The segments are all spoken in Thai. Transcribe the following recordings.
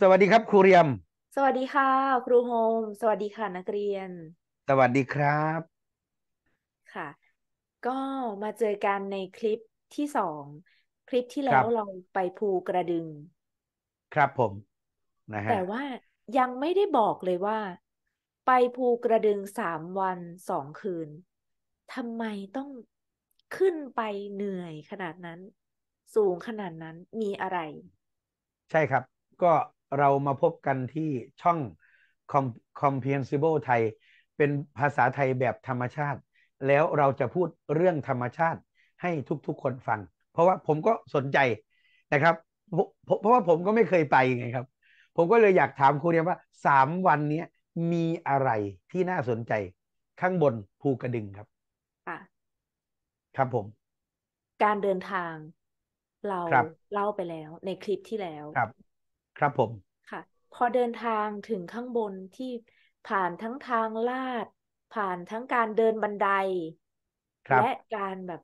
สวัสดีครับครูเรียม สวัสดีค่ะ ครูโฮม สวัสดีค่ะนักเรียน สวัสดีครับ ค่ะ ก็มาเจอกันในคลิปที่สอง คลิปที่แล้วเราไปภูกระดึง ครับผม นะฮะ แต่ว่ายังไม่ได้บอกเลยว่า ไปภูกระดึงสามวันสองคืนทำไมต้องขึ้นไปเหนื่อยขนาดนั้น สูงขนาดนั้น มีอะไร ใช่ครับ ก็เรามาพบกันที่ช่อง Comprehensible ไทยเป็นภาษาไทยแบบธรรมชาติ แล้วเราจะพูดเรื่องธรรมชาติให้ทุกๆคนฟัง เพราะว่าผมก็สนใจนะครับ เพราะว่าผมก็ไม่เคยไปไงครับ ผมก็เลยอยากถามครูเนี่ยว่า สามวันนี้มีอะไรที่น่าสนใจ ข้างบนภูกระดึงครับค่ะ ครับผม การเดินทางเรารเล่าไปแล้วในคลิปที่แล้วครับครับผมค่ะพอเดินทางถึงข้างบนที่ผ่านทั้งทางลาดผ่านทั้งการเดินบันไดและการแบบ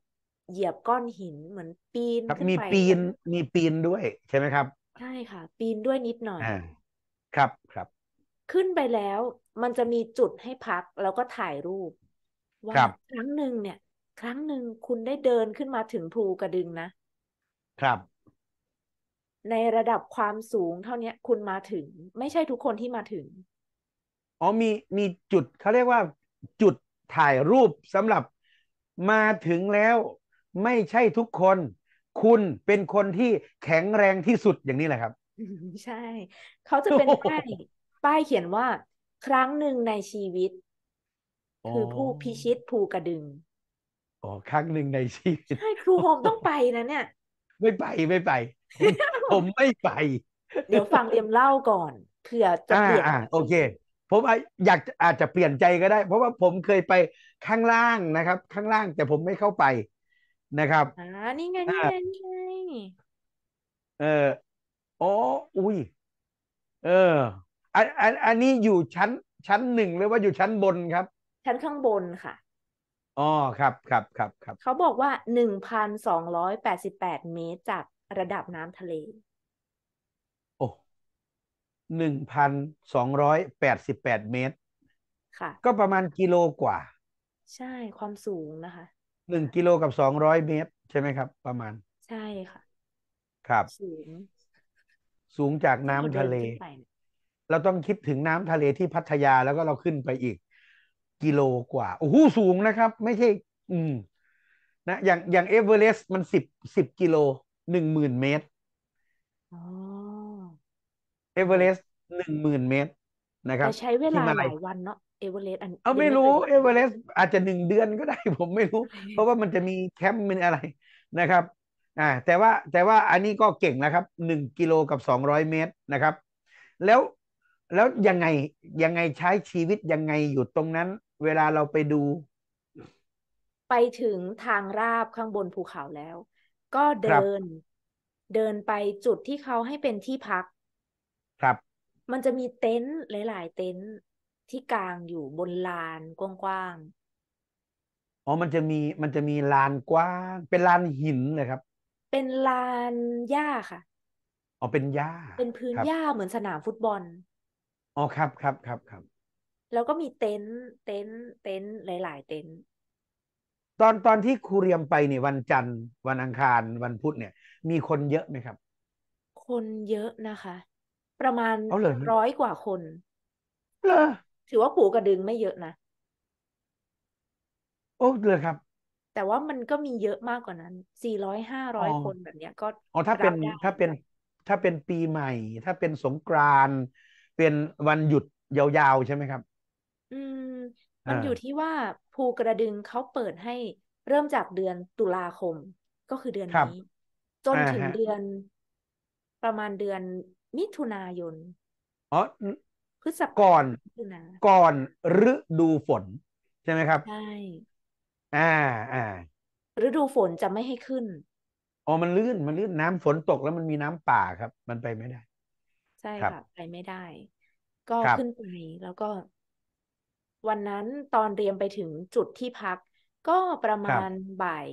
เหยียบก้อนหินเหมือนปีนขึ้นไปมีปีนมีปีนด้วย ใช่ไหมครับ ใช่ค่ะ ปีนด้วยนิดหน่อยอครับครับ ขึ้นไปแล้ว มันจะมีจุดให้พักแล้วก็ถ่ายรูปว่าครั้งหนึ่งเนี่ย ครั้งหนึ่งคุณได้เดินขึ้นมาถึงภูกระดึงนะ ครับในระดับความสูงเท่านี้คุณมาถึง ไม่ใช่ทุกคนที่มาถึงอ๋อมีมีจุดเขาเรียกว่า จุดถ่ายรูปสำหรับมาถึงแล้ว ไม่ใช่ทุกคน คุณเป็นคนที่แข็งแรงที่สุดอย่างนี้แหละครับ ใช่ เขาจะเป็นป้ายป้ายเขียนว่า ครั้งหนึ่งในชีวิตคือผู้พิชิตภูกระดึงอ๋อ ครั้งหนึ่งในชีวิตใช่ครูโฮมต้องไปนะเนี่ยไม่ไปไม่ไป ผมไม่ไปเดี๋ยวฟังเอ็มเล่าก่อนเผื่อจะเปลี่ยนโอเค ผมอยากอาจจะเปลี่ยนใจก็ได้ เพราะว่าผมเคยไปข้างล่างนะครับ ข้างล่างแต่ผมไม่เข้าไปนะครับอ่านี่ไงนี่ไงนี่ไงเอออ๋ออุ้ยเอออันอันอันนี้อยู่ชั้น ชั้นหนึ่งหรือว่าอยู่ชั้นบนครับชั้นข้างบนค่ะอ๋อครับครับครับครับ เขาบอกว่าหนึ่งพันสองร้อยแปดสิบแปดเมตรจากระดับน้ำทะเลโอ้หนึ่งพันสองร้อยแปดสิบแปดเมตรค่ะ ก็ประมาณกิโลกว่า ใช่ความสูงนะคะหนึ่งกิโลกับสองร้อยเมตรใช่ไหมครับประมาณ ใช่ค่ะ ครับ สูงสูงจากน้ำทะเล เราต้องคิดถึงน้ำทะเลที่พัทยาแล้วก็เราขึ้นไปอีกกิโลกว่าโอ้โหสูงนะครับ ไม่ใช่ อืม นะอย่างอย่างเอเวอเรสต์มันสิบสิบกิโลหนึ่งหมื่นเมตรเอเวอเรสต์หนึ่งหมื่นเมตรนะครับแต่ใช้เวลาหลายวันเนาะเอเวอเรสต์อันเอาไม่รู้เอเวอเรสต์อาจจะหนึ่งเดือนก็ได้ ผมไม่รู้ เพราะว่ามันจะมีแคมป์มันอะไรนะครับ อ่า แต่ว่าแต่ว่าอันนี้ก็เก่งนะครับหนึ่งกิโลกับสองร้อยเมตรนะครับ แล้วแล้วยังไงยังไงใช้ชีวิตยังไงอยู่ตรงนั้นเวลาเราไปดู ไปถึงทางราบข้างบนภูเขาแล้ว ก็เดินเดินไปจุดที่เขาให้เป็นที่พัก ครับ มันจะมีเต็นท์หลายๆเต็นท์ที่กลางอยู่บนลานกว้างๆอ๋อมันจะมีมันจะมีลานกว้าง เป็นลานหินเลยครับ เป็นลานหญ้าค่ะอ๋อเป็นหญ้า เป็นพื้นหญ้าเหมือนสนามฟุตบอลอ๋อครับครับครับครับแล้วก็มีเต็นท์ เต็นท์ เต็นท์ หลายๆ เต็นท์ ตอนตอนที่ครูเรียมไปเนี่ยวันจันทร์ วันอังคาร วันพุธเนี่ย มีคนเยอะไหมครับ คนเยอะนะคะ ประมาณเอาเลยร้อยกว่าคนเลอถือว่าผูกระดึงไม่เยอะนะ โอ้เลยครับ แต่ว่ามันก็มีเยอะมากกว่านั้น สี่ร้อยห้าร้อยคนแบบเนี้ยก็ อ๋อถ้าเป็นถ้าเป็น ถ้าเป็นปีใหม่ ถ้าเป็นสงกรานต์เป็นวันหยุดยาวๆใช่ไหมครับอืมมันอ่อยู่ที่ว่าภูกระดึงเขาเปิดให้เริ่มจากเดือนตุลาคมก็คือเดือนครันี้จนอ่าถึงฮะเดือน ประมาณเดือนมิถุนายนอ๋อพฤษภาก่อนมิถุนาก่อนฤดูฝน ใช่ไหมครับใช่อ่าอ่าฤดูฝนจะไม่ให้ขึ้น อ๋อมันลื่นมันลื่นน้ำฝนตกแล้วมันมีน้ำป่าครับ มันไปไม่ได้ ใช่ครับ่ะไปไม่ได้ ก็ครับขึ้นไป แล้วก็วันนั้นตอนเรียมไปถึงจุดที่พัก ก็ประมาณ บ่าย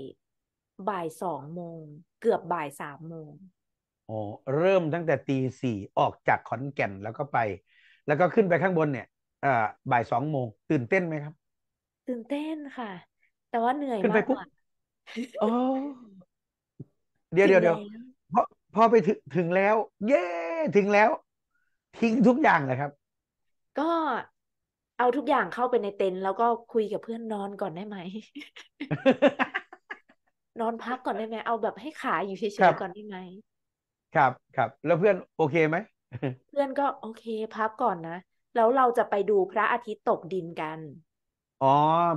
บ่ายสองโมงเกือบบ่ายสามโมงโอ้เริ่มตั้งแต่ตีสี่ออกจากขอนแก่นแล้วก็ไป แล้วก็ขึ้นไปข้างบนเนี่ยอ่าบ่ายสองโมงตื่นเต้นไหมครับ ตื่นเต้นค่ะ แต่ว่าเหนื่อยขึ้นไปมากุ๊บกว่าโอ้เดี๋ยวเดี๋ยวเดี๋ยวพอพอไปถึงถึงแล้ว เย้ ถึงแล้ว ทิ้งทุกอย่างเลยครับ ก็เอาทุกอย่างเข้าไปในเต็นท์แล้วก็คุยกับเพื่อนนอนก่อนได้ไหม นอนพักก่อนได้ไหม เอาแบบให้ขาอยู่เฉยๆก่อนได้ไหม ครับ ครับ แล้วเพื่อนโอเคไหม เพื่อนก็โอเคพักก่อนนะ แล้วเราจะไปดูพระอาทิตย์ตกดินกัน อ๋อ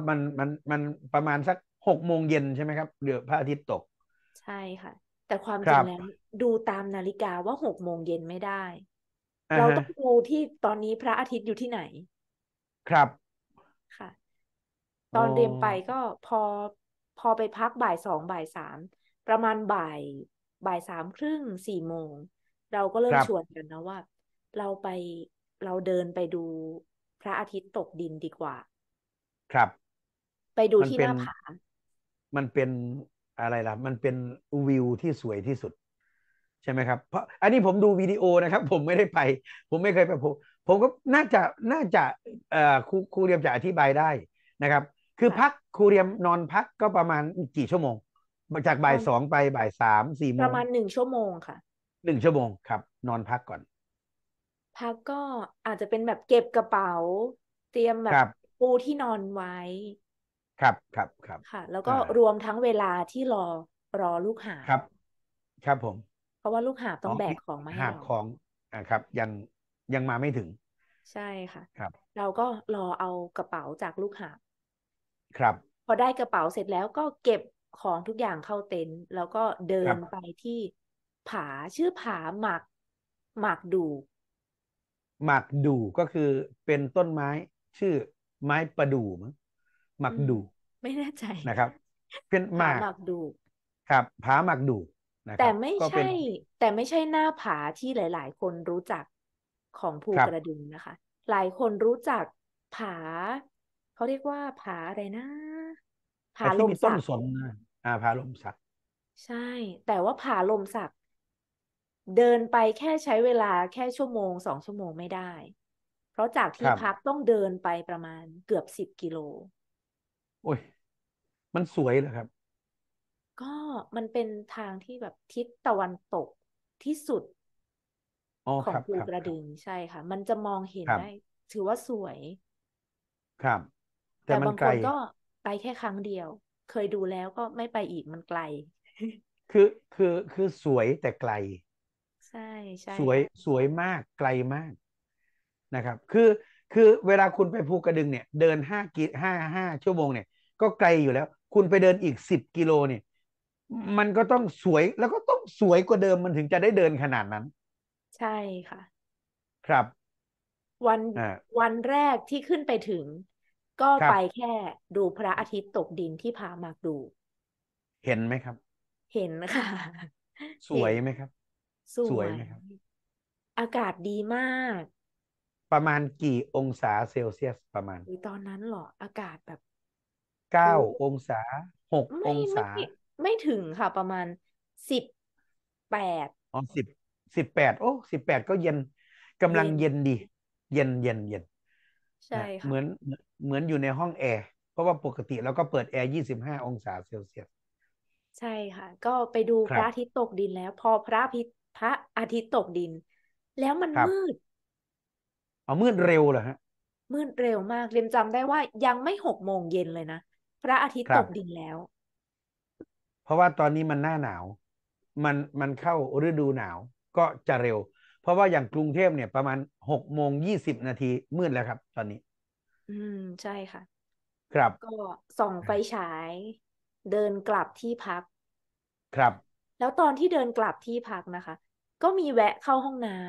มัน มัน มันประมาณสักหกโมงเย็นใช่ไหมครับ เดือพระอาทิตย์ตก ใช่ค่ะ แต่ความจริงแล้วดูตามนาฬิกาว่าหกโมงเย็นไม่ได้ เราต้องดูที่ตอนนี้พระอาทิตย์อยู่ที่ไหนครับค่ะ ตอนเรียนไปก็พอพอไปพักบ่ายสองบ่ายสามประมาณบ่ายบ่ายสามครึ่งสี่โมงเราก็เริ่มชวนกันนะว่า เราไปเราเดินไปดูพระอาทิตย์ตกดินดีกว่าครับ ไปดูที่หนน้าผามันเป็นอะไรล่ะ มันเป็นวิวที่สวยที่สุด ใช่ไหมครับ เพราะอันนี้ผมดูวิดีโอนะครับ ผมไม่ได้ไป ผมไม่เคยไปผมผมก็น่าจะน่าจะครูครูเรียมจะอธิบายได้นะครับ คือพักครูเรียมนอนพักก็ประมาณกี่ชั่วโมงจากบ่ายสองไปบ่ายสามสี่โมงประมาณหนึ่งชั่วโมงค่ะหนึ่งชั่วโมงครับ นอนพักก่อน พักก็อาจจะเป็นแบบเก็บกระเป๋าเตรียมแบบปูที่นอนไว้ ครับครับครับ ค่ะ แล้วก็รวมทั้งเวลาที่รอรอลูกหาครับ ครับผม เพราะว่าลูกหาต้องแบกของมาให้หาของอ่าครับ ยันยังมาไม่ถึง ใช่ค่ะครับ เราก็รอเอากระเป๋าจากลูกหาครับ พอได้กระเป๋าเสร็จแล้วก็เก็บของทุกอย่างเข้าเต็นท์แล้วก็เดินไปที่ผาชื่อผาหมากหมากดู หมากดูก็คือเป็นต้นไม้ชื่อไม้ประดู่มั้งหมากดูไม่แน่ใจนะครับ เป็นหมากหมากดู ครับผาหมากดูนะแต่ไม่ใช่ แต่ไม่ใช่หน้าผาที่หลาย ๆ คนรู้จักของภูกระดึงนะคะ หลายคนรู้จักผาเขาเรียกว่าผาอะไรนะ ผาลมสักสนนะอ่าผาลมสักใช่ แต่ว่าผาลมสักเดินไปแค่ใช้เวลาแค่ชั่วโมงสองชั่วโมงไม่ได้ เพราะจากที่พักต้องเดินไปประมาณเกือบสิบกิโล โอ้ย มันสวยเหรอครับ ก็มันเป็นทางที่แบบทิศตะวันตกที่สุดอ๋อขอคงรับภูครับกระดึงใช่ค่ะ มันจะมองเห็นครับได้ถือว่าสวย ครับ แต่แต่มันบางไกคลนก็ไปแค่ครั้งเดียว เคยดูแล้วก็ไม่ไปอีก มันไกล คือคือคือสวยแต่ไกล ใช่ใช่สวยค่ะสวยมากไกลมากนะครับ คือคือเวลาคุณไปภูกระดึงเนี่ยเดินห้ากิห้าห้าชั่วโมงเนี่ยก็ไกลอยู่แล้ว คุณไปเดินอีกสิบกิโลเนี่ย มันก็ต้องสวยแล้วก็ต้องสวยกว่าเดิมมันถึงจะได้เดินขนาดนั้นใช่ค่ะ ครับ วันวันแรกที่ขึ้นไปถึง ก็ไปแค่ดูพระอาทิตย์ตกดินที่พามากดู เห็นไหมครับ เห็นค่ะสวยไหมครับ สวยไหมครับ อากาศดีมาก ประมาณกี่องศาเซลเซียสประมาณ ตอนนั้นเหรออากาศแบบ เก้าองศา หกอไม่งไม่ศา ไม่ถึงค่ะ ประมาณสิบแปดอ๋อสิบสิบแปดโอ้สิบแปดก็เย็นกำลังเย็นดี เย็นเย็นเย็นใช่ค่ะเหมือนเหมือนอยู่ในห้องแอร์เพราะว่าปกติเราก็เปิดแอร์ยี่สิบห้าองศาเซลเซียส ใช่ค่ะ ก็ไปดูพระอาทิตย์ตกดินแล้ว พอพระอาทิตย์พระอาทิตย์ตกดิน แล้วมันมืดเอามืดเร็วเหรอฮะ มืดเร็วมากเรียนจำได้ว่ายังไม่หกโมงเย็นเลยนะ พระอาทิตย์ตกดินแล้ว เพราะว่าตอนนี้มันหน้าหนาว มันมันเข้าฤดูหนาวก็จะเร็ว เพราะว่าอย่างกรุงเทพเนี่ยประมาณหกโมงยี่สิบนาทีมืดแล้วครับ ตอนนี้ อืมใช่ค่ะ ครับ ก็ส่องไฟฉาย เดินกลับที่พัก ครับแล้วตอนที่เดินกลับที่พักนะคะ ก็มีแวะเข้าห้องน้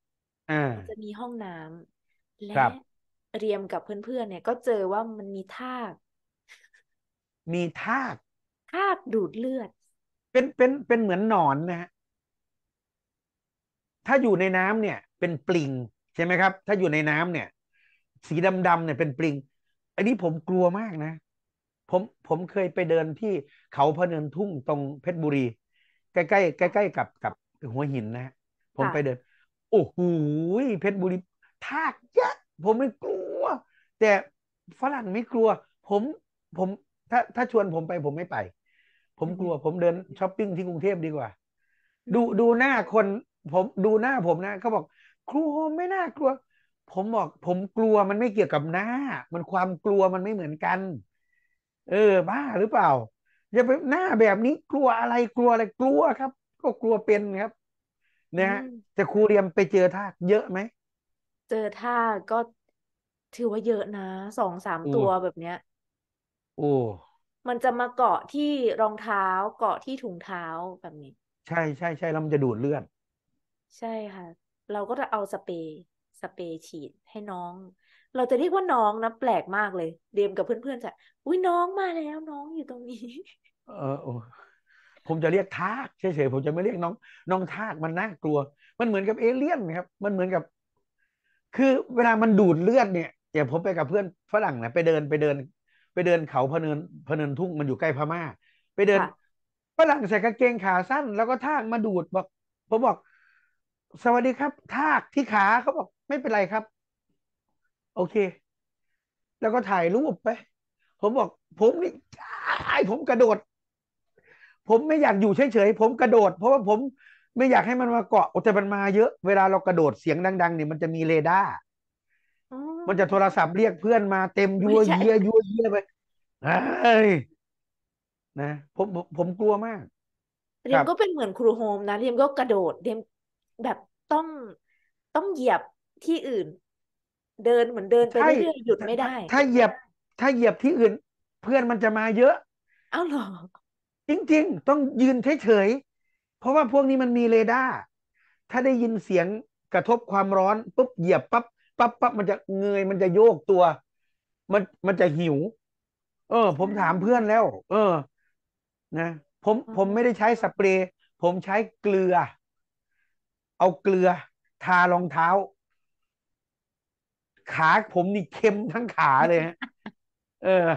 ำอ่าจะมีห้องน้ำและเรียมกับเพื่อนๆเนี่ย ก็เจอว่ามันมีทาก มีทากทากดูดเลือด เป็นเป็นเป็นเหมือนหนอนนะฮะถ้าอยู่ในน้ำเนี่ยเป็นปลิงใช่ไหมครับถ้าอยู่ในน้ำเนี่ย สีดำๆเนี่ยเป็นปลิงอันนี้ผมกลัวมากนะ ผมผมเคยไปเดินที่เขาพะเนินทุ่งตรงเพชรบุรี ใกล้ๆใกล้ๆกับกับหัวหินนะผมไปเดินโอ้โหเพชรบุรีทากยะผมไม่กลัว แต่ฝรั่งไม่กลัว ผมผมถ้าถ้าชวนผมไปผมไม่ไป ผมกลัวผมเดินช้อปปิ้งที่กรุงเทพดีกว่าดูดูหน้าคนผมดูหน้าผมนะเขาบอก ครูโฮมไม่น่ากลัว ผมบอก ผมกลัวมันไม่เกี่ยวกับหน้า มันความกลัวมันไม่เหมือนกัน เออบ้าหรือเปล่าอย่าไปหน้าแบบนี้กลัวอะไรกลัวอะไรกลัวครับ ก็กลัวเป็นครับนะฮะแต่ครูเรียมไปเจอท่าเยอะไหมเจอท่าก็ถือว่าเยอะนะสองสามตัวแบบเนี้ย โอ้ มันจะมาเกาะที่รองเท้าเกาะที่ถุงเท้าแบบนี้ ใช่ใช่ใช่แล้วมันจะดูดเลือดใช่ค่ะ เราก็จะเอาสเปรย์สเปรย์ฉีดให้น้อง เราจะเรียกว่าน้องนะแปลกมากเลย เดมกับเพื่อนๆจะอุ้ยน้องมาแล้ว น้องอยู่ตรงนี้ เออผมจะเรียกทากเฉยๆผมจะไม่เรียกน้อง น้องทากมันน่ากลัว มันเหมือนกับเอเลี่ยนครับมันเหมือนกับ คือเวลามันดูดเลือดเนี่ยอย่างผมไปกับเพื่อน ฝรั่งนะไปเดินไปเดิน ไปเดินเขาพเนินพเนินทุ่งมันอยู่ใกล้พม่าไปเดินฝรั่งใส่กางเกงขาสั้น แล้วก็ทากมาดูดบอกผมบอกสวัสดีครับทากที่ขาเขาบอกไม่เป็นไรครับ โอเค แล้วก็ถ่ายรูปไป ผมบอก ผมนี่ไอผมกระโดด ผมไม่อยากอยู่เฉยๆ ผมกระโดดเพราะว่าผม ไม่อยากให้มันมาเกาะแต่มันมาเยอะเวลาเรากระโดดเสียงดัง ๆนี่มันจะมีเรดาร์มันจะโทรศัพท์เรียกเพื่อนมาเต็มยั่วเยี่ยยั่วเยี่ยไปไอ้นะ ผมผมกลัวมากเรียมก็เป็นเหมือนครูโฮมนะเรียมก็กระโดดเรียมแบบต้องต้องเหยียบที่อื่น เดินเหมือนเดินไปเรื่อยๆหยุด ไม่ได้ ถ้าเหยียบถ้าเหยียบที่อื่นเพื่อนมันจะมาเยอะเอ้าหรอจริง ๆ ต้องยืนเฉยๆเพราะว่าพวกนี้มันมีเรดาร์ถ้าได้ยินเสียงกระทบความร้อน ปุ๊บเหยียบปั๊บปั๊บปั๊บมันจะเงยมันจะโยกตัวมันมันจะหิว เออ ผมถามเพื่อนแล้ว เออ นะผมผมไม่ได้ใช้สเปรย์ผมใช้เกลือเอาเกลือทารองเท้า ขาผมนี่เค็มทั้งขาเลยฮะเออ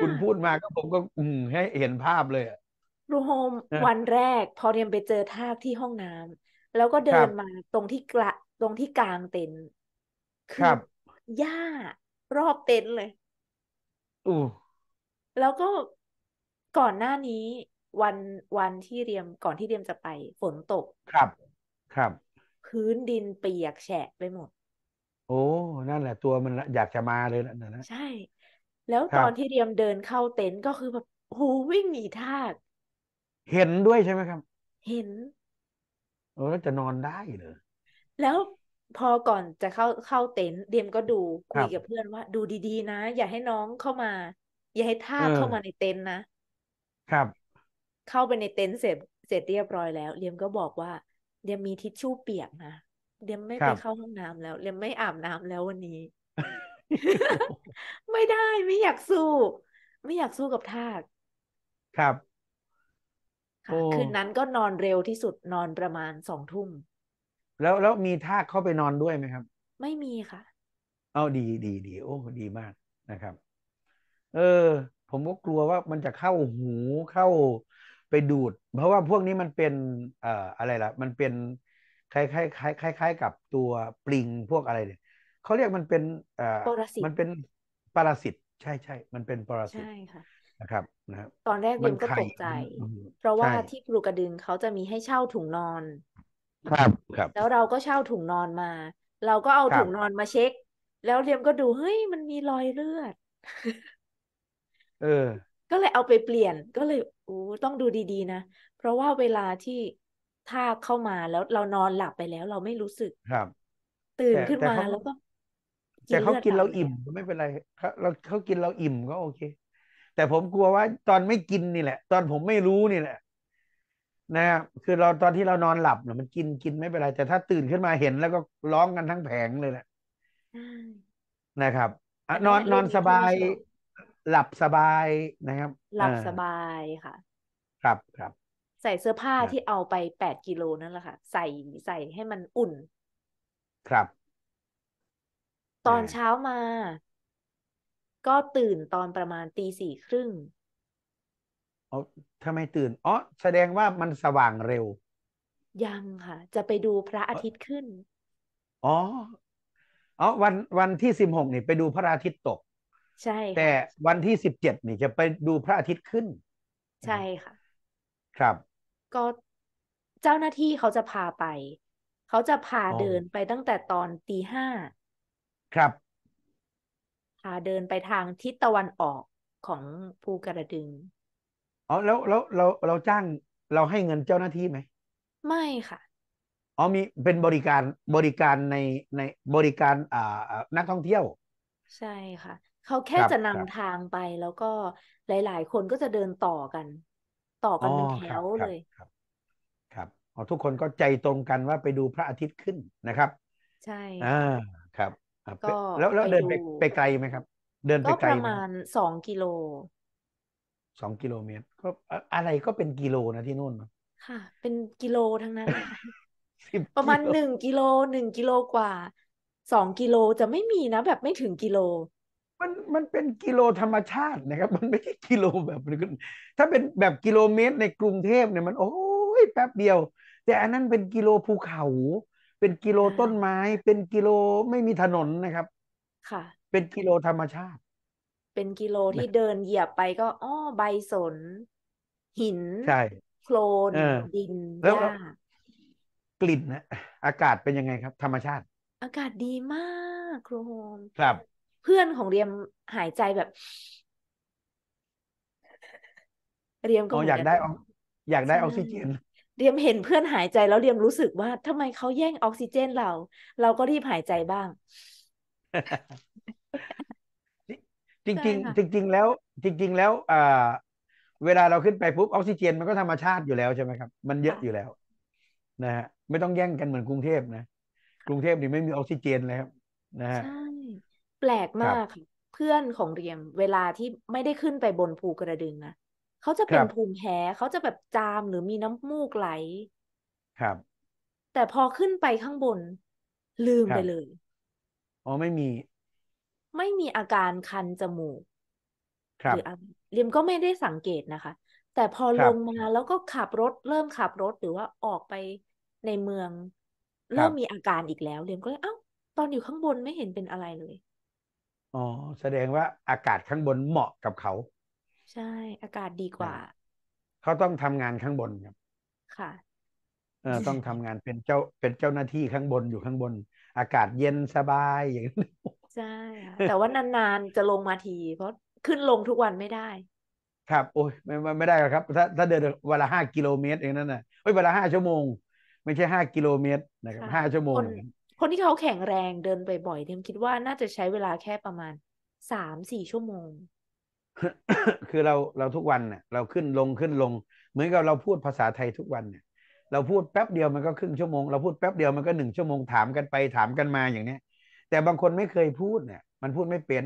คุณพูดมาก็ผมก็อืมให้เห็นภาพเลยรูโฮมวันแรกพอเรียมไปเจอทากที่ห้องน้ำแล้วก็เดินมาตรงที่กระตรงที่กลางเต็นท์คืรัอบหญ้า รอบเต็นท์เลยอู้แล้วก็ก่อนหน้านี้วันวันที่เรียมก่อนที่เรียมจะไป ฝนตกครับ ครับพื้นดินเปียกแฉะไปหมด โอ้นั่นแหละ ตัวมันอยากจะมาเลยนะนะใช่ แล้วตอนที่เรียมเดินเข้าเต็นท์ก็คือแบบหูวิ่งหนีทาก เห็นด้วยใช่ไหมครับ เห็นลอวจะนอนได้เหรอแล้วพอก่อนจะเข้าเข้าเต็นท์เดียมก็ดูคุยกับเพื่อนว่าดูดีๆนะอย่าให้น้องเข้ามา อย่าให้ท่าเข้ามาในเต็นท์นะ ครับเข้าไปในเต็นท์เสร็จเสร็จเรียบร้อยแล้วเลียมก็บอกว่าเลียมมีทิชชู่เปียกนะเลียมไม่ไปเข้าห้องน้ำแล้วเลียมไม่อาบน้ำแล้ววันนี้ ไม่ได้ ไม่อยากสู้ ไม่อยากสู้กับทาก ครับคืนนั้นก็นอนเร็วที่สุดนอนประมาณสองทุ่ม แล้วแล้วมีทากเข้าไปนอนด้วยไหมครับ ไม่มีค่ะเอาดีดีดีโอ้ดีมากนะครับ เออ ผมก็กลัวว่ามันจะเข้าหูเข้าไปดูด เพราะว่าพวกนี้มันเป็น เอ่ออะไรล่ะ มันเป็นคล้ายคล้ายคล้ายคล้ายคล้ายกับตัวปลิงพวกอะไรเนี่ยเขาเรียกมันเป็น เอ่อปรสิตมันเป็นปรสิตใช่ใช่มันเป็นปรสิตใช่ค่ะ นะครับนะตอนแรกเบนก็ตกใจเพราะว่าที่ปลูกกระดึงเขาจะมีให้เช่าถุงนอนครับครับ แล้วเราก็เช่าถุงนอนมา เราก็เอาถุงนอนมาเช็คแล้วเรียมก็ดูเฮ้ย มันมีรอยเลือด เออก็เลยเอาไปเปลี่ยนก็เลยโอ้ต้องดูดี ๆนะเพราะว่าเวลาที่ท่าเข้ามาแล้วเรานอนหลับไปแล้ว เราไม่รู้สึกครับ ตื่นขึ้นมาแล้วก็แต่เขากินเราอิ่มไม่เป็นไรเขาเราเขากินเราอิ่มก็โอเค แต่ผมกลัวว่าตอนไม่กินนี่แหละ ตอนผมไม่รู้นี่แหละนะครับคือเราตอนที่เรานอนหลับเนี่ยมันกินกินไม่เป็นไรแต่ถ้าตื่นขึ้นมาเห็นแล้วก็ร้องกันทั้งแผงเลยแหละนะครับนอนนอนสบายหลับสบายนะครับ หลับสบายค่ะ ครับครับใส่เสื้อผ้าที่เอาไปแปดกิโลนั่นแหละค่ะใส่ใส่ให้มันอุ่นครับ ตอนเช้ามา ก็ตื่นตอนประมาณตีสี่ครึ่งอ๋อทำไมตื่นอ๋อแสดงว่ามันสว่างเร็ว ยังค่ะ จะไปดูพระอาทิตย์ขึ้น อ๋ออ๋อวัน วันที่สิบหกนี่ ไปดูพระอาทิตย์ตกใช่แต่วันที่สิบเจ็ดนี่จะไปดูพระอาทิตย์ขึ้น ใช่ค่ะ ครับ ก็เจ้าหน้าที่เขาจะพาไป เขาจะพาเดินไปตั้งแต่ตอนตีห้า ครับ พาเดินไปทางทิศตะวันออกของภูกระดึงอ๋อแล้วแล้วเราเราจ้างเราให้เงินเจ้าหน้าที่ไหม ไม่ค่ะ อ๋อมีเป็นบริการบริการในในบริการอ่านักท่องเที่ยว ใช่ค่ะเขาแค่บจะรันำบทางไป แล้วก็หลายๆคนก็จะเดินต่อกัน ต่อกันเป็นแถครับวครเลบยครับ ครับอ๋อทุกคนก็ใจตรงกันว่าไปดูพระอาทิตย์ขึ้นนะครับ ใช่อ่าค่ะครับก็แล้วแล้วเดินดูไปไปไกลไหมครับ เดินไป็ไกปลระไหมมารับณสองกิโลสองกิโลเมตรก็อะไรก็เป็นกิโลนะที่นู่นค่ะ เป็นกิโลทั้งนั้นคะสิบประกิมาณโลหนึ่งกิโลหนึ่งกิโลกว่าสองกิโลจะไม่มีนะแบบ ไม่ถึงกิโลมันมันเป็นกิโลธรรมชาตินะครับ มันไม่ใช่กิโลแบบ ถ้าเป็นแบบกิโลเมตรในกรุงเทพเนี่ยมัน โอ้ยแป๊บเดียว แต่อันนั้นเป็นกิโลภูเขา เป็นกิโลต้นไม้ เป็นกิโลไม่มีถนนนะครับ ค่ะ เป็นกิโลธรรมชาติ เป็นกิโลที่เดินเหยียบไปก็ อ้อใบสนหินใช่โคลนดินแล้วกลิ่นนะอากาศเป็นยังไงครับ ธรรมชาติ อากาศดีมากครูโฮมครับเพื่อนของเรียมหายใจแบบเรียมก็อยากได้อยากได้ออกซิเจนเรียมเห็นเพื่อนหายใจแล้วเรียมรู้สึกว่าทำไมเขาแย่งออกซิเจนเราเราก็รีบหายใจบ้าง จริงจริงจริง ๆ แล้ว จริง ๆแล้วเวลาเราขึ้นไปปุ๊บออกซิเจนมันก็ธรรมชาติอยู่แล้วใช่ไหมครับมันเยอะอยู่แล้ว นะฮะไม่ต้องแย่งกันเหมือนกรุงเทพนะกรุงเทพนี่ไม่มีออกซิเจนเลยครับนะฮะแปลกมากค่ะเพื่อนของเรียมเวลาที่ไม่ได้ขึ้นไปบนภูกระดึงนะเขาจะเป็นภูมิแพ้เขาจะแบบจามหรือมีน้ำมูกไหลครับ แต่พอขึ้นไปข้างบนลืมไปเลยอ๋อไม่มี ไม่มีอาการคันจมูกคหรัรืบออะไรเรียมก็ไม่ได้สังเกตนะคะ แต่พอลงมาแล้วก็ขับรถเริ่มขับรถหรือว่าออกไปในเมืองเริ่มมีอาการอีกแล้ว เรียมก็เลย เอ้าตอนอยู่ข้างบนไม่เห็นเป็นอะไรเลยอ๋อแสดงว่าอากาศข้างบนเหมาะกับเขาใช่ อากาศดีกว่าเขาต้องทำงานข้างบนครับค่ะเออต้องทำงานเป็นเจ้าเป็นเจ้าหน้าที่ข้างบนอยู่ข้างบน อากาศเย็นสบายอย่างนี้ใช่แต่ว่านานๆจะลงมาทีเพราะขึ้นลงทุกวันไม่ได้ ครับ โอ้ยไม่ไม่ได้ครับ ถ้า ถ้าเดินเวลาห้ากิโลเมตรเองนั่นน่ะเอ้ยเวลาห้าชั่วโมงไม่ใช่ห้ากิโลเมตรนะครับห้าชั่วโมงคนคนที่เขาแข็งแรงเดินบ่อยๆเทมคิดว่าน่าจะใช้เวลาแค่ประมาณสามสี่ชั่วโมง คือเราเราทุกวันเนี่ยเราขึ้นลงขึ้นลงเหมือนกับเราพูดภาษาไทยทุกวันเนี่ย เราพูดแป๊บเดียวมันก็ครึ่งชั่วโมง เราพูดแป๊บเดียวมันก็หนึ่งชั่วโมงถามกันไปถามกันมาอย่างเนี้ย แต่บางคนไม่เคยพูดเนี่ย มันพูดไม่เป็น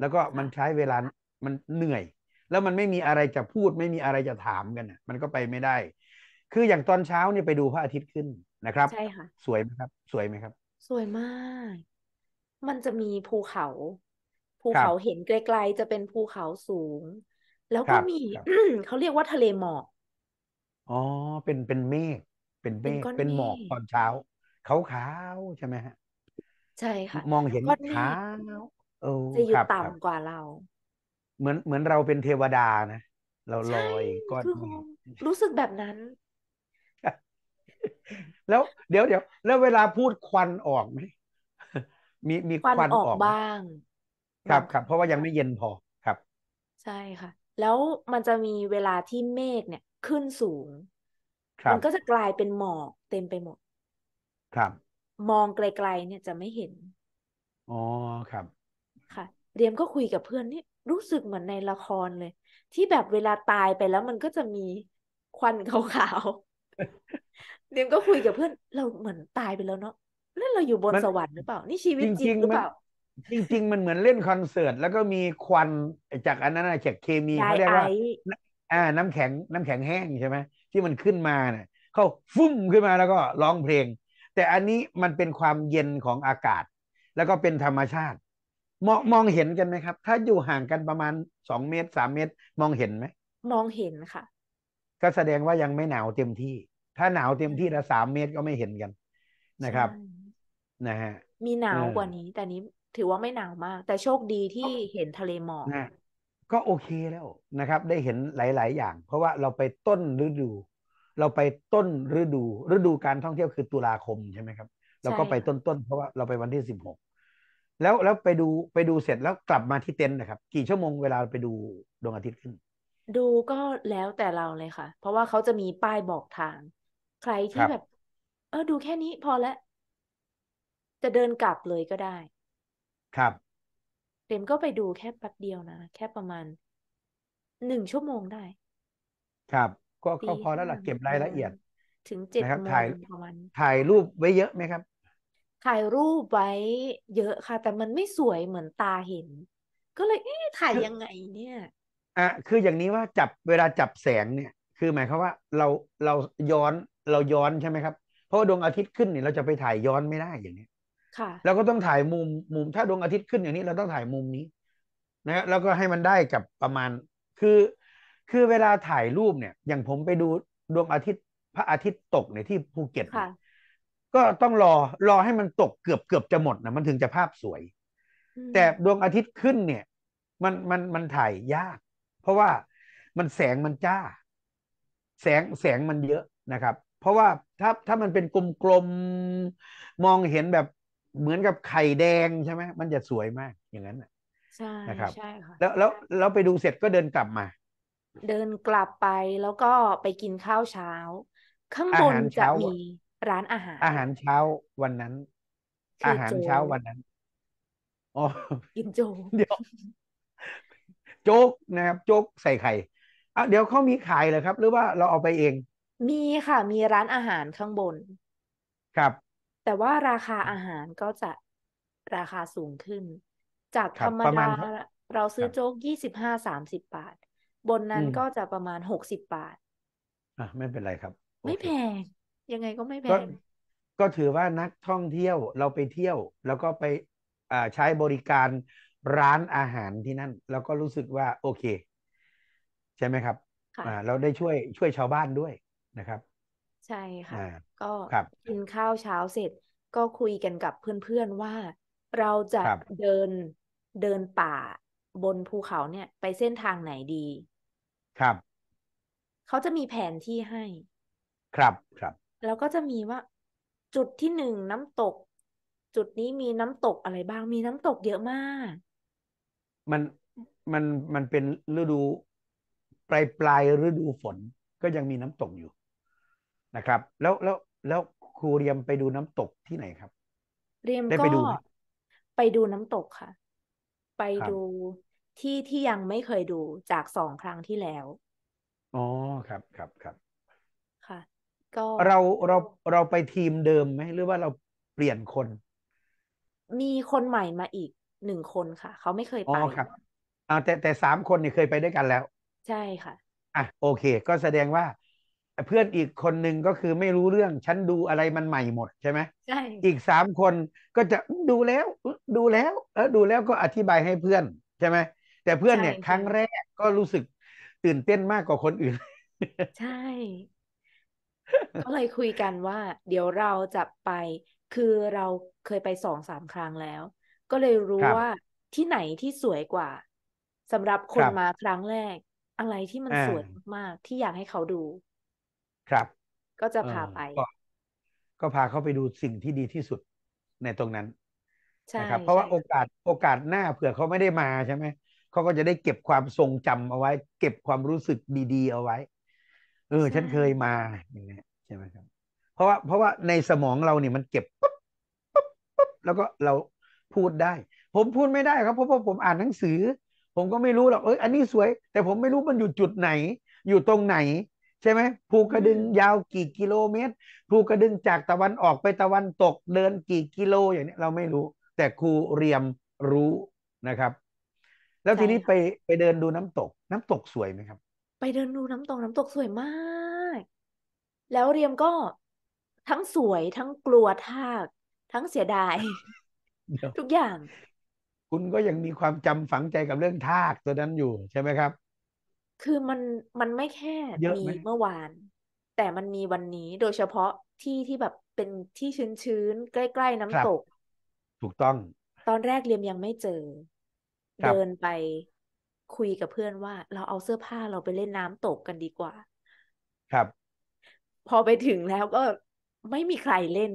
แล้วก็มันใช้เวลามันเหนื่อย แล้วมันไม่มีอะไรจะพูดไม่มีอะไรจะถามกันี่ยมันก็ไปไม่ได้ คืออย่างตอนเช้าเนี่ยไปดูพระอาทิตย์ขึ้นนะครับใช่ค่ะสวยไหมครับ สวยไหมครับ สวยมาก มันจะมีภูเขา ภูเขาเห็นไกลๆจะเป็นภูเขาสูง แล้วก็มีเขาเรียกว่าทะเลหมอกอ๋อเป็นเป็นเมฆเป็นเมฆเป็นหมอกตอนเช้าขาวๆใช่ไหมฮะ ใช่ค่ะมองเห็นขาวเออ จะอยู่ต่ำกว่าเรา เหมือนเหมือนเราเป็นเทวดานะเราลอยก้อนรู้สึกแบบนั้นแล้วเดี๋ยวเดี๋ยวแล้วเวลาพูดควันออกไหมมีมีควันออกบ้าง ครับครับเพราะว่ายังไม่เย็นพอครับ ใช่ค่ะ แล้วมันจะมีเวลาที่เมฆเนี่ยขึ้นสูงมันก็จะกลายเป็นหมอกเต็มไปหมดครับ มองไกลๆเนี่ยจะไม่เห็น อ๋อครับ ค่ะเรียมก็คุยกับเพื่อนนี่รู้สึกเหมือนในละครเลย ที่แบบเวลาตายไปแล้วมันก็จะมีควันขาวนิมก็คุยกับเพื่อนเราเหมือนตายไปแล้วเนาะแล้วเราอยู่บนสวรรค์หรือเปล่านี่ชีวิตจริงหรือเปล่า จริงจริงมันเหมือนเล่นคอนเสิร์ตแล้วก็มีควันจากอันนั้นจากเคมีเขาเรียกว่าอ่า น้ำแข็งน้ำแข็งแห้งใช่ไหมที่มันขึ้นมาเนี่ยเขาฟุ้มขึ้นมาแล้วก็ร้องเพลง แต่อันนี้มันเป็นความเย็นของอากาศ แล้วก็เป็นธรรมชาติมองมองเห็นกันไหมครับ ถ้าอยู่ห่างกันประมาณสองเมตรสามเมตรมองเห็นไหมมองเห็นค่ะ ก็แสดงว่ายังไม่หนาวเต็มที่ถ้าหนาวเต็มที่ละสามเมตรก็ไม่เห็นกันนะครับ นะฮะ มีหนาวกว่านี้ แต่นี้ถือว่าไม่หนาวมากแต่โชคดีที่เห็นทะเลหมอกก็โอเคแล้วนะครับ ได้เห็นหลาย ๆ อย่าง เพราะว่าเราไปต้นฤดู เราไปต้นฤดูฤดูการท่องเที่ยวคือตุลาคมใช่ไหมครับเราก็ไปต้น ๆ เพราะว่าเราไปวันที่สิบหกแล้วแล้วไปดูไปดูเสร็จแล้วกลับมาที่เต็นท์นะครับ กี่ชั่วโมงเวลาไปดูดวงอาทิตย์ขึ้น ดูก็แล้วแต่เราเลยค่ะ เพราะว่าเขาจะมีป้ายบอกทางใครคที่บแบบเออดูแค่นี้ พอแล้วจะเดินกลับเลยก็ได้ ครับ เต็มก็ไปดูแค่แป๊บเดียวนะแค่ประมาณหนึ่งชั่วโมงได้ ครับ ก็ตก็พอแล้วหล่ะเก็บรายละเอียด ถึงเจ็ดนะครับโมถ่างยประมาณถ่ายรูปไว้เยอะไหมครับ ถ่ายรูปไว้เยอะค่ะ แต่มันไม่สวยเหมือนตาเห็น ก็เลยเอ๊ะ ถ่ายยังไงเนี่ยอ่ะคืออย่างนี้ว่าจับเวลาจับแสงเนี่ย คือหมายความว่าเราเราย้อนเราย้อนใช่ไหมครับ เพราะว่าดวงอาทิตย์ขึ้นเนี่ยเราจะไปถ่ายย้อนไม่ได้อย่างนี้ค่ะเราก็ต้องถ่ายมุมมุมถ้าดวงอาทิตย์ขึ้นอย่างนี้เราต้องถ่ายมุมนี้นะแล้วก็ให้มันได้กับประมาณคือ คือเวลาถ่ายรูปเนี่ยอย่างผมไปดูดวงอาทิตย์พระอาทิตย์ตกเนี่ยที่ภูเก็ตก็ต้องรอรอให้มันตกเกือบเกือบจะหมดนะมันถึงจะภาพสวย แต่ดวงอาทิตย์ขึ้นเนี่ย มันมันมันถ่ายยาก เพราะว่ามันแสงมันจ้า แสงแสงมันเยอะนะครับเพราะว่าถ้าถ้ามันเป็นกลมๆ มองเห็นแบบเหมือนกับไข่แดงใช่ไหมมันจะสวยมากอย่างนั้นใช่ะใช่ค่ะแล้วแล้วเราไปดูเสร็จก็เดินกลับมา เดินกลับไปแล้วก็ไปกินข้าวเช้า ข้างบนจะมี ร้านอาหาร อาหารเช้าวันนั้น อาหารเช้าวันนั้นอ๋อกินโจ๊กเดี๋ยว โจ๊กนะครับ โจ๊กใส่ไข่อ่ะเดี๋ยวเขามีขายเหรอครับ หรือว่าเราเอาไปเองมีค่ะมีร้านอาหารข้างบนครับ แต่ว่าราคาอาหารก็จะราคาสูงขึ้น จากคธรัรบรมประมดาณเาเราซื้อโจ๊กยี่สิบห้าสามสิบบาท บนนั้อืนมก็จะประมาณหกสิบบาทอ่ะไม่เป็นไรครับโอไม่เคแพง ยังไงก็ไม่แพก็งก็ถือว่านักท่องเที่ยวเราไปเที่ยว แล้วก็ไปอ่าใช้บริการร้านอาหารที่นั่น แล้วก็รู้สึกว่า โอเค ใช่ไหมครับ อ่า เราได้ช่วยช่วยชาวบ้านด้วยนะครับ ใช่ค่ะ ก็กินข้าวเช้าเสร็จก็คุยกันกับเพื่อนๆว่า เราจะเดินเดินป่าบนภูเขาเนี่ย ไปเส้นทางไหนดี ครับ เขาจะมีแผนที่ให้ ครับครับ แล้วก็จะมีว่า จุดที่หนึ่งน้ำตก จุดนี้มีน้ำตกอะไรบ้างมีน้ำตกเยอะมาก มันมันมันเป็นฤดู ปลายปลายฤดูฝนก็ยังมีน้ำตกอยู่นะครับแล้วแล้วแล้วครูเรียมไปดูน้ำตกที่ไหนครับ เรียมก็ไปดู ไปดูน้ำตกค่ะ ไปดูที่ที่ยังไม่เคยดูจากสองครั้งที่แล้ว อ๋อครับครับครับค่ะ ก็เราเราเราไปทีมเดิมไหมหรือว่าเราเปลี่ยนคน มีคนใหม่มาอีกหนึ่งคนค่ะ เขาไม่เคยไปอ๋อครับอ่าแต่แต่สามคนเนี่ยเคยไปด้วยกันแล้ว ใช่ค่ะ อ่ะโอเค ก็แสดงว่าเพื่อนอีกคนหนึ่งก็คือไม่รู้เรื่องฉันดูอะไรมันใหม่หมดใช่ไหมใช่ อีกสามคนก็จะดูแล้ว ดูแล้วเออดูแล้วก็อธิบายให้เพื่อนใช่ไหมแต่เพื่อนเนี่ยครั้งแรกก็รู้สึกตื่นเต้นมากกว่าคนอื่น ใช่ ก็เลยคุยกันว่าเดี๋ยวเราจะไปคือเราเคยไปสองสามครั้งแล้ว ก็เลยรู้ว่าที่ไหนที่สวยกว่าสำหรับคนมาครั้งแรกอะไรที่มันสวยมากที่อยากให้เขาดูครับก็จะพาไป ก็พาเขาไปดูสิ่งที่ดีที่สุดในตรงนั้นนะครับ เพราะว่าโอกาสโอกาสหน้าเผื่อเขาไม่ได้มาใช่ไหม เขาก็จะได้เก็บความทรงจำเอาไว้ เก็บความรู้สึกดีๆเอาไว้เออฉันเคยมาอย่างเงี้ยใช่ไหมครับ เพราะว่าเพราะว่าในสมองเราเนี่ยมันเก็บปุ๊บปุ๊บปุ๊บแล้วก็เราพูดได้ ผมพูดไม่ได้ครับเพราะว่าผมอ่านหนังสือ ผมก็ไม่รู้หรอกเอออันนี้สวย แต่ผมไม่รู้มันอยู่จุดไหนอยู่ตรงไหนใช่ไหมภูกระดึงยาวกี่กิโลเมตรภูกระดึงจากตะวันออกไปตะวันตกเดินกี่กิโลอย่างนี้เราไม่รู้ แต่ครูเรียมรู้นะครับ แล้วทีนี้ไปไปเดินดูน้ำตก น้ำตกสวยไหมครับ ไปเดินดูน้ำตกน้ำตกสวยมาก แล้วเรียมก็ทั้งสวยทั้งกลัวทากทั้งเสียดายทุกอย่าง คุณก็ยังมีความจำฝังใจกับเรื่องทากตัวนั้นอยู่ใช่ไหมครับคือมันมันไม่แค่เยอะมีหมเมื่อวาน แต่มันมีวันนี้โดยเฉพาะที่ที่แบบเป็นที่ชื้นๆใกล้ๆครัน้ำบตกถูกต้อง ตอนแรกเรียมยังไม่เจอครับเดินไปคุยกับเพื่อนว่า เราเอาเสื้อผ้าเราไปเล่นน้ำตกกันดีกว่า ครับ พอไปถึงแล้ว ก็ไม่มีใครเล่น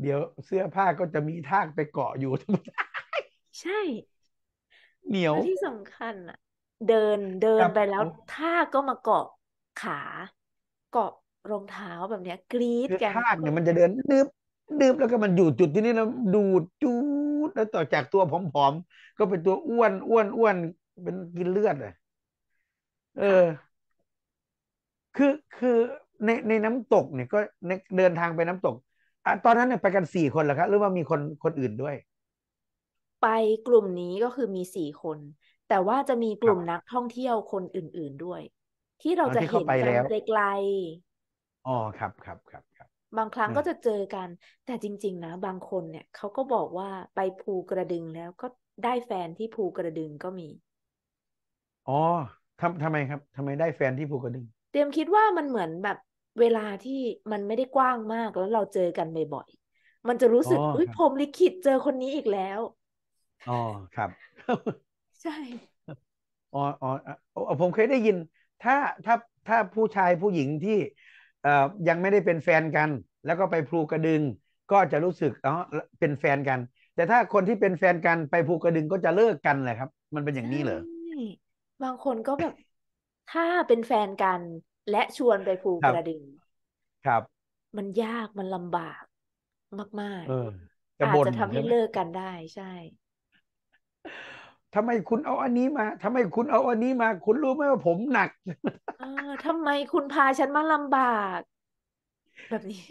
เดี๋ยวเสื้อผ้าก็จะมีทากไปเกาะอยู่ใช่ เหนียววที่สำคัญ อ่ะเดินเดินไปแล้วท่าก็มาเกาะขา เกาะรองเท้าแบบเนี้ย กรี๊ดือกันทาเนี่ยมันจะเดินดึบดึบแล้วก็มันอยู่จุดที่นี่แล้วดูดจูดแล้วต่อจากตัวผอมๆก็เป็นตัวอ้วนอ้วนอ้วนเป็นกินเลือดอ่ะเออ คือคือในในน้ำตกเนี่ยก็เดินทางไปน้ำตกอ่ะตอนนั้นเนี่ยไปกันสี่คนเหรอครับหรือว่ามีคนคนอื่นด้วย ไปกลุ่มนี้ก็คือมีสี่คนแต่ว่าจะมีกลุ่มนักท่องเที่ยวคนอื่นๆด้วย ที่เราจะเห็นกันไกลๆอ๋อครับครับครับครับบางครั้งก็จะเจอกัน แต่จริง ๆ นะบางคนเนี่ยเขาก็บอกว่าไปภูกระดึงแล้วก็ได้แฟนที่ภูกระดึงก็มีอ๋อทำทำไมครับทำไมได้แฟนที่ภูกระดึงเตรียมคิดว่ามันเหมือนแบบเวลาที่มันไม่ได้กว้างมากแล้วเราเจอกันบ่อยๆมันจะรู้สึกอุ้ยผมลิขิตเจอคนนี้อีกแล้วอ๋อครับใช่อ๋ออ๋อผมเคยได้ยิน ถ้า ถ้า ถ้าผู้ชายผู้หญิงที่ เอ่อยังไม่ได้เป็นแฟนกันแล้วก็ไปพลูกระดึง ก็จะรู้สึกอ๋อเป็นแฟนกัน แต่ถ้าคนที่เป็นแฟนกันไปพลูกระดึงก็จะเลิกกันแหละครับ มันเป็นอย่างนี้เหรอบางคนก็แบบ ถ้าเป็นแฟนกันและชวนไปภูกระดึงครับ มันยาก มันลำบากมากๆอาจจะทำให้เลิกกันได้ใช่ทำไมคุณเอาอันนี้มา ทำไมคุณเอาอันนี้มา คุณรู้ไหมว่าผมหนักเออทำไมคุณพาฉันมาลำบาก แบบนี้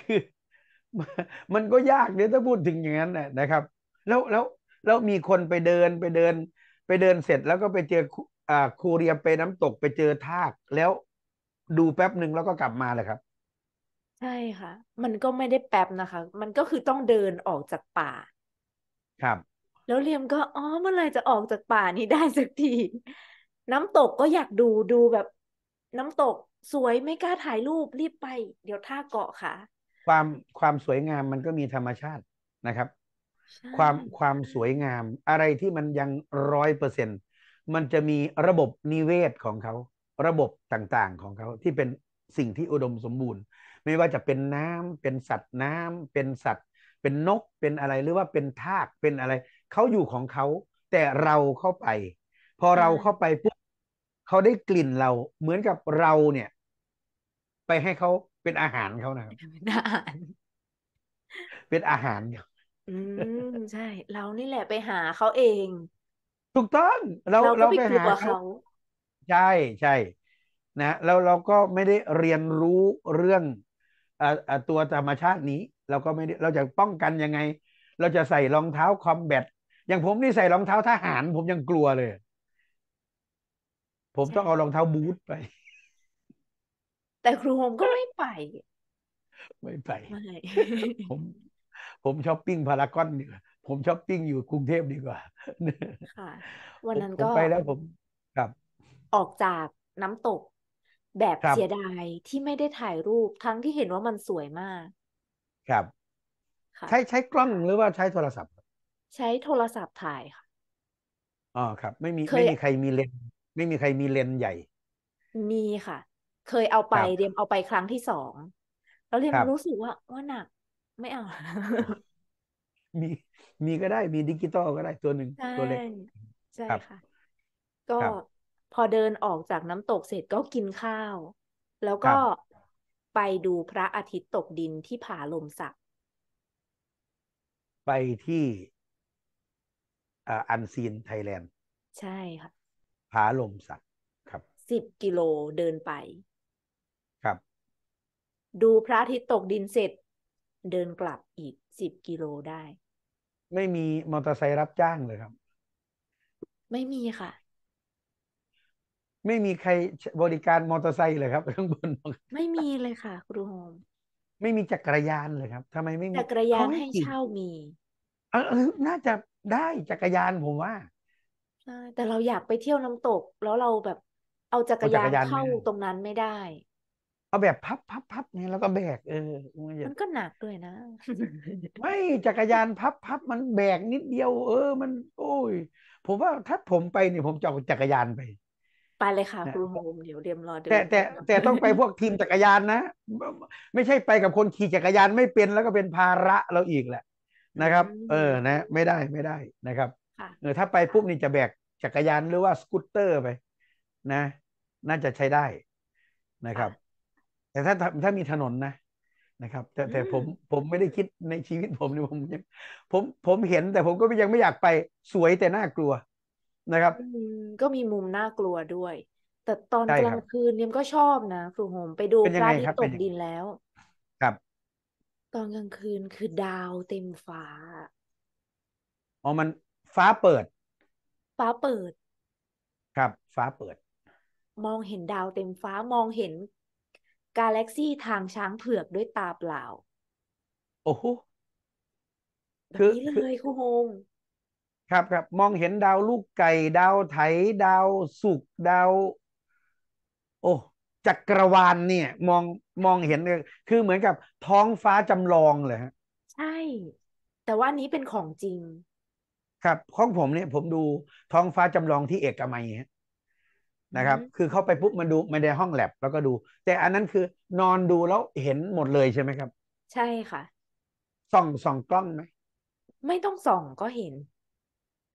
คือ มันก็ยากเนี่ยถ้าพูดถึงอย่างนั้นนะครับ แล้วแล้วแล้วมีคนไปเดินไปเดิน ไปเดินเสร็จแล้วก็ไปเจออ่าคูเรียไปน้ำตกไปเจอทาก แล้วดูแป๊บหนึ่งแล้วก็กลับมาเลยครับ ใช่ค่ะ มันก็ไม่ได้แป๊บนะคะ มันก็คือต้องเดินออกจากป่าครับแล้วเรียมก็อ๋อเมื่อไรจะออกจากป่านี้ได้สักทีน้ำตกก็อยากดูดูแบบน้ำตกสวยไม่กล้าถ่ายรูปรีบไป เดี๋ยวท่าเกาะค่ะความความสวยงามมันก็มีธรรมชาตินะครับความความสวยงาม อะไรที่มันยังร้อยเปอร์เซ็นมันจะมีระบบนิเวศของเขาระบบต่างๆของเขาที่เป็นสิ่งที่อุดมสมบูรณ์ ไม่ว่าจะเป็นน้ำ เป็นสัตว์น้ำ เป็นสัตว์ เป็นนกเป็นอะไรหรือว่าเป็นทากเป็นอะไรเขาอยู่ของเขา แต่เราเข้าไป พอเราเข้าไปปุ๊บเขาได้กลิ่นเราเหมือนกับเราเนี่ย ไปให้เขาเป็นอาหารเขานะครับเป็นอาหารเป็นอาหารอืมใช่ เรานี่แหละไปหาเขาเอง ถูกต้องเราเราไปหาเขาใช่ใช่นะแล้วเราก็ไม่ได้เรียนรู้เรื่องอ่าตัวธรรมชาตินี้ เราก็ไม่ได้เราจะป้องกันยังไง เราจะใส่รองเท้าคอมแบทอย่างผมนี่ใส่รองเท้าทหาร ผมยังกลัวเลย ผมต้องเอารองเท้าบูทไป แต่ครูผมก็ไม่ไป ไม่ไปไม่ผม ผมช้อปปิ้งพารากอนดีกว่าผมช้อปปิ้งอยู่กรุงเทพดีกว่าค่ะ วันนั้นก็ไปแล้วผมกลับ ออกจากน้ำตกแบบเสียดายที่ไม่ได้ถ่ายรูปทั้งที่เห็นว่ามันสวยมาก ครับ ใช้ใช้กล้องหรือว่าใช้โทรศัพท์ใช้โทรศัพท์ถ่ายค่ะ อ๋อครับ ไม่มีเคไม่ยมีใครมีเลนส์ไม่มีใครมีเลนส์ใหญ่ มีค่ะ เคยเอาคไปรับเรียมเอาไปครั้งที่สองแล้วเรียคมรับู้สึกว่า ว่าหนัก ไม่เอา มีมีก็ได้มีดิจิตอลก็ได้ตัวหนึ่งตัวเล็กใช่ครับค่ะ ก็ครับพอเดินออกจากน้ำตกเสร็จก็กินข้าว แล้วก็รับไปดูพระอาทิตย์ตกดินที่ผาลมสัก ไปที่อันซีนไทยแลนด์ ใช่ค่ะผาลมสักครับสิบกิโลเดินไปครับ ดูพระอาทิตย์ตกดินเสร็จ เดินกลับอีกสิบกิโลได้ ไม่มีมอเตอร์ไซค์รับจ้างเลยครับ ไม่มีค่ะ ไม่มีใครบริการมอเตอร์ไซค์เลยครับ ข้างบนไม่มีเลยค่ะ ครูโฮมไม่มีจักรยานเลยครับทำไมไม่มีจักรยานให้เช่ามีเออน่าจะได้จักรยานผมว่าใช่แต่เราอยากไปเที่ยวน้ำตก แล้วเราแบบ เอาจักรยานเข้าตรงนั้นไม่ได้ เอาแบบพับพับพับเนี่ยแล้วก็แบกเออมันก็หนักด้วยนะไม่จักรยานพับพับมันแบกนิดเดียว เออ มัน โอ้ย ผมว่าถ้าผมไปเนี่ยผมจะเอาจักรยานไป ไปเลยค่ะครูโฮมเดี๋ยวเรียมรอดูแต่แต่แต่ต้องไปพวกทีมจักรยานนะ ไม่ใช่ไปกับคนขี่จักรยานไม่เป็นแล้วก็เป็นภาระเราอีกแหละนะครับเออนะ ไม่ได้ไม่ได้นะครับเออถ้าไปปุ๊บนี่จะแบกจักรยานหรือว่าสกูตเตอร์ไป นะ น่าจะใช้ได้นะครับ แต่ถ้าถ้ามีถนนนะ นะครับแต่แต่ผมผมไม่ได้คิดในชีวิตผมเนี่ยผมยังผม ผมเห็นแต่ผมก็ยังไม่อยากไปสวยแต่น่ากลัวนะครับก็มีมุมน่ากลัวด้วย แต่ตอนกลางคืนเนี่ยก็ชอบนะครูโฮมไปดูพระอาทิตย์ตกดินแล้วตอนกลางคืนคือดาวเต็มฟ้า อ๋อ มันฟ้าเปิด ฟ้าเปิด ครับ ฟ้าเปิด มองเห็นดาวเต็มฟ้า มองเห็น กาแล็กซี่ทางช้างเผือกด้วยตาเปล่า โอ้โหแบบคือนี้เลอยคุณโฮมครับครับ มองเห็นดาวลูกไก่ ดาวไถ ดาวสุกดาว โอ้จักรวาลเนี่ยมองมองเห็นเลยคือเหมือนกับท้องฟ้าจำลองเลยฮะใช่ แต่ว่านี้เป็นของจริง ครับของผมเนี่ยผมดูท้องฟ้าจำลองที่เอกมัยฮะนะครับ คือเข้าไปปุ๊บมันดูไม่ได้ห้องแลบแล้วก็ดู แต่อันนั้นคือนอนดูแล้วเห็นหมดเลยใช่ไหมครับ ใช่ค่ะ ส่องส่องกล้องไหมไม่ต้องส่องก็เห็น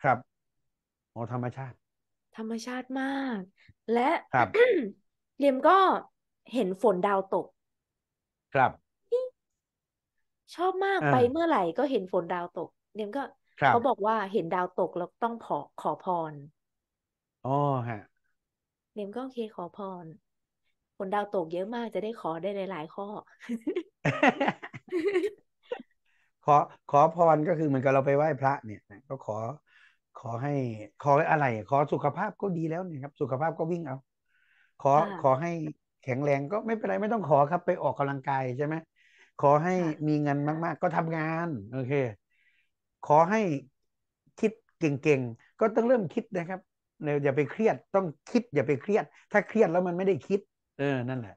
ครับโอธรรมชาติ ธรรมชาติมาก และเรียมก็เห็นฝนดาวตก ครับ ชอบมากอ่าไปเมื่อไหร่ก็เห็นฝนดาวตก เรียมก็ครเขาบบอกว่าเห็นดาวตกแล้วต้องขอขอพร อ๋อฮะเรียมก็โอเคขอพร ฝนดาวตกเยอะมากจะได้ขอได้หลายๆข้อ ขอขอพรก็คือเหมือนกับเราไปไหว้พระเนี่ย ก็ขอ ขอให้ ขออะไร ขอสุขภาพก็ดีแล้วนี่ครับ สุขภาพก็วิ่งเอาขอขอให้แข็งแรงก็ไม่เป็นไรไม่ต้องขอครับ ไปออกกำลังกายใช่ไหมขอให้มีเงินมาก ๆ ก็ทำงาน โอเค ขอให้คิดเก่งๆ ก็ต้องเริ่มคิดนะครับเียอย่าไปเครียดต้องคิด อย่าไปเครียด ถ้าเครียดแล้วมันไม่ได้คิด เออ นั่นแหละ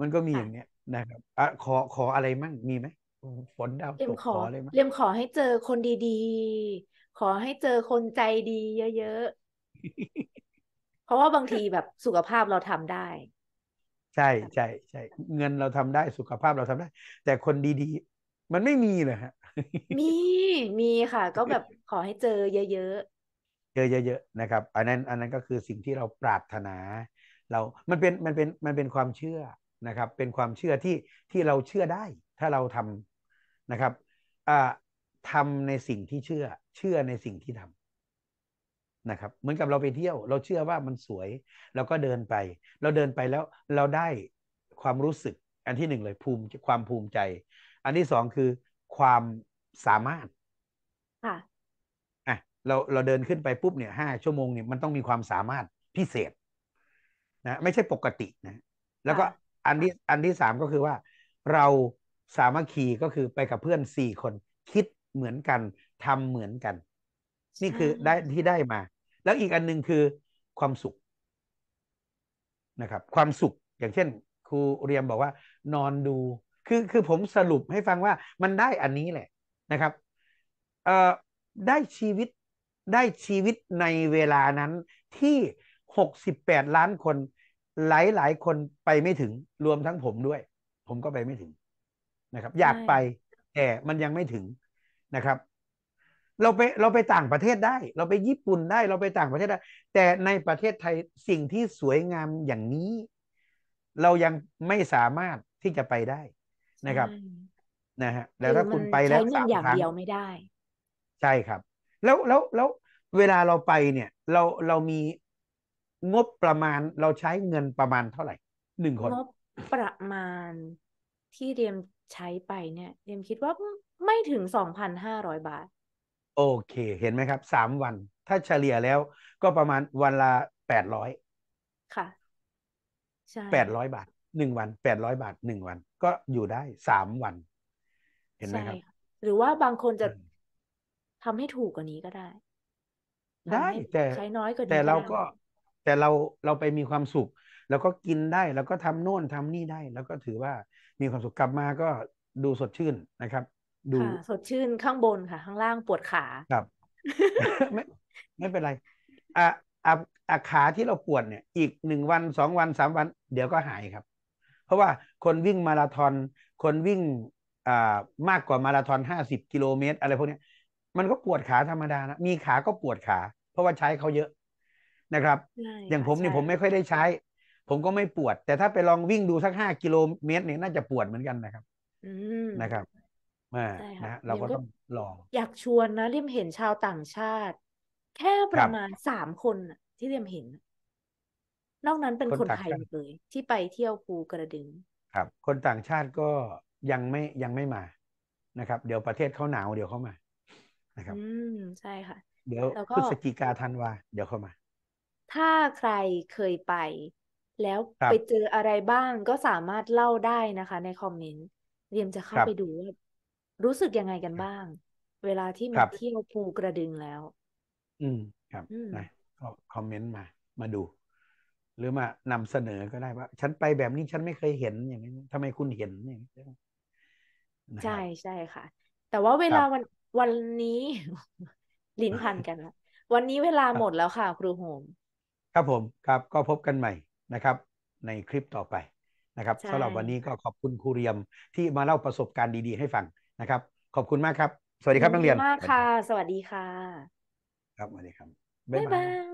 มันก็มีอย่างเนี้ยนะครับอ่ะขอขออะไรมั่งมีไหมฝนดาวเรตมกขออะไรมั่งเรียมขอให้เจอคนดีๆ ขอให้เจอคนใจดี เยอะเพราะว่าบางทีแบบสุขภาพเราทำได้ ใช่ใช่ใช่เงินเราทำได้สุขภาพเราทำได้ แต่คนดีๆ มันไม่มีเลยฮะมีมีค่ะ ก็แบบขอให้เจอเยอะๆเจอเยอะๆนะครับ อันนั้นอันนั้นก็คือสิ่งที่เราปรารถนา เรามันเป็นมันเป็นมันเป็นความเชื่อนะครับ เป็นความเชื่อที่ที่เราเชื่อได้ ถ้าเราทำนะครับอ่าทำในสิ่งที่เชื่อเชื่อในสิ่งที่ทำนะครับเหมือนกับเราไปเที่ยว เราเชื่อว่ามันสวย เราก็เดินไป เราเดินไปแล้วเราได้ความรู้สึก อันที่หนึ่งเลยภูมิความภูมิใจ อันที่สองคือ ความสามารถค่ะอ่ะเราเราเดินขึ้นไปปุ๊บเนี่ยห้าชั่วโมงเนี่ยมันต้องมีความสามารถพิเศษ นะไม่ใช่ปกตินะ แล้วก็อันที่อันที่สามก็คือว่า เราสามัคคีก็คือไปกับเพื่อนสี่คน คิดเหมือนกัน ทำเหมือนกันนี่คือได้ที่ได้มาแล้วอีกอันหนึ่งคือความสุขนะครับ ความสุขอย่างเช่นครูเรียมบอกว่านอนดู คือคือผมสรุปให้ฟังว่ามันได้อันนี้แหละนะครับเอ่อได้ชีวิตได้ชีวิตในเวลานั้นที่หกสิบแปดล้านคน หลายหลายคนไปไม่ถึงรวมทั้งผมด้วย ผมก็ไปไม่ถึงนะครับ อยากไป แต่มันยังไม่ถึงนะครับเราไปเราไปต่างประเทศได้ เราไปญี่ปุ่นได้ เราไปต่างประเทศได้ แต่ในประเทศไทยสิ่งที่สวยงามอย่างนี้ เรายังไม่สามารถที่จะไปได้นะครับนะฮะแล้วถ้าคุณไปแล้วสามครั้งเดียวไม่ได้ ใช่ครับ แล้วแล้วแล้วเวลาเราไปเนี่ย เราเรามีงบประมาณเราใช้เงินประมาณเท่าไหร่หนึ่งคนงบประมาณที่เรียมใช้ไปเนี่ยเรียมคิดว่าไม่ถึงสองพันห้าร้อยบาทโอเคเห็นไหมครับ สามวัน ถ้าเฉลี่ยแล้วก็ประมาณวันละแปดร้อยค่ะใช่แปดร้อยบาทหนึ่งวันแปดร้อยบาทหนึ่งวัน ก็อยู่ได้สามวัน เห็นไหมครับ หรือว่าบางคนจะทำให้ถูกกว่านี้ก็ได้ ได้ แต่ใช้น้อยกว่านี้แต่เราก็ แต่เราเราไปมีความสุข แล้วก็กินได้แล้วก็ทำโน่นทำนี่ได้ แล้วก็ถือว่ามีความสุขกลับมาก็ดูสดชื่นนะครับดูสดชื่นข้างบนค่ะ ข้างล่างปวดขาครับไม่ไม่เป็นไรอ่ะอ่ะอ่ะขาที่เราปวดเนี่ยอีกหนึ่งวันสองวันสามวันเดี๋ยวก็หายครับ เพราะว่าคนวิ่งมาราธอนคนวิ่งอ่ามากกว่ามาราธอนห้าสิบกิโลเมตรอะไรพวกนี้มันก็ปวดขาธรรมดานะมีขาก็ปวดขา เพราะว่าใช้เขาเยอะนะครับ อย่างผมเนี่ยผมไม่ค่อยได้ใช้ ผมก็ไม่ปวด แต่ถ้าไปลองวิ่งดูสักห้ากิโลเมตรเนี่ยน่าจะปวดเหมือนกันนะครับนะครับมากนะเราก็ต้องลองอยากชวนนะเรียมเห็นชาวต่างชาติ แค่ประมาณสามคนที่เรียมเห็น นอกนั้นเป็นคนไทยเลย ที่ไปเที่ยวภูกระดึงครับ คนต่างชาติก็ยังไม่ยังไม่มานะครับเดี๋ยวประเทศเขาหนาวเดี๋ยวเขามานะครับ อืมใช่ค่ะ เดี๋ยวพฤศจิกาธันวาเดี๋ยวเขามา ถ้าใครเคยไป แล้วไปเจออะไรบ้างก็สามารถเล่าได้นะคะ ในคอมเมนต์เรียมจะเข้าไปดูว่ารู้สึกยังไงกันบ้าง เวลาที่มาเที่ยวภูกระดึงแล้ว อืมครับ นะก็คอมเมนต์มา มาดู หรือมานำเสนอก็ได้ว่า ฉันไปแบบนี้ฉันไม่เคยเห็นอย่างนี้ ทำไมคุณเห็นอย่างนี้ใช่ใช่ค่ะ แต่ว่าเวลาวันวันนี้ ลิ้นพันกันละวันนี้เวลาหมดแล้วค่ะ ครูโฮม ครับผม ครับ ก็พบกันใหม่นะครับ ในคลิปต่อไปนะครับสำหรับวันนี้ก็ขอบคุณครูเรียมที่มาเล่าประสบการณ์ดีๆให้ฟังนะครับ ขอบคุณมากครับ สวัสดีครับนักเรียน มากค่ะ สวัสดีค่ะ ครับสวัสดีครับบ๊ายบาย